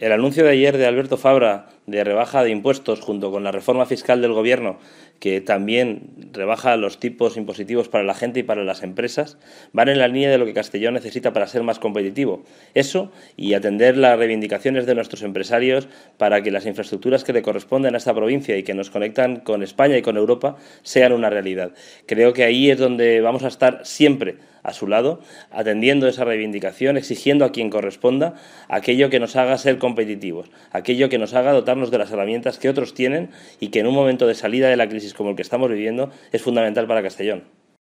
El anuncio de ayer de Alberto Fabra de rebaja de impuestos junto con la reforma fiscal del Gobierno, que también rebaja los tipos impositivos para la gente y para las empresas, van en la línea de lo que Castellón necesita para ser más competitivo. Eso y atender las reivindicaciones de nuestros empresarios para que las infraestructuras que le corresponden a esta provincia y que nos conectan con España y con Europa sean una realidad. Creo que ahí es donde vamos a estar siempre a su lado, atendiendo esa reivindicación, exigiendo a quien corresponda aquello que nos haga ser competitivos, aquello que nos haga dotar de las herramientas que otros tienen y que en un momento de salida de la crisis como el que estamos viviendo es fundamental para Castellón.